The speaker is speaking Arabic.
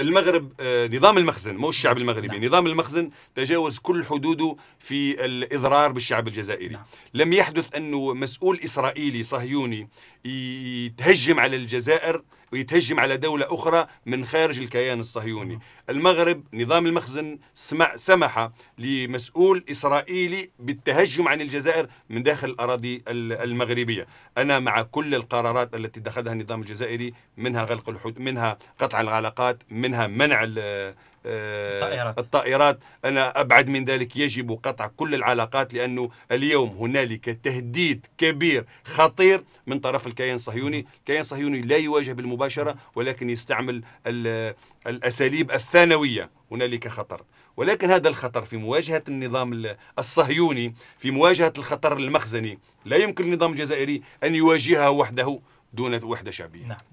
المغرب آه، نظام المخزن مو الشعب المغربي نعم. نظام المخزن تجاوز كل حدوده في الإضرار بالشعب الجزائري نعم. لم يحدث أنه مسؤول إسرائيلي صهيوني يتهجم على الجزائر ويتهجم على دولة أخرى من خارج الكيان الصهيوني نعم. المغرب نظام المخزن سمح لمسؤول إسرائيلي بالتهجم عن الجزائر من داخل الأراضي المغربية أنا مع كل القرارات التي اتخذها النظام الجزائري منها غلق الحدود منها قطع العلاقات من منها منع الطائرات. آه، الطائرات أنا أبعد من ذلك يجب قطع كل العلاقات لأنه اليوم هنالك تهديد كبير خطير من طرف الكيان الصهيوني الكيان الصهيوني لا يواجه بالمباشرة ولكن يستعمل الأساليب الثانوية هنالك خطر ولكن هذا الخطر في مواجهة النظام الصهيوني في مواجهة الخطر المخزني لا يمكن النظام الجزائري أن يواجهه وحده دون وحدة شعبية نعم.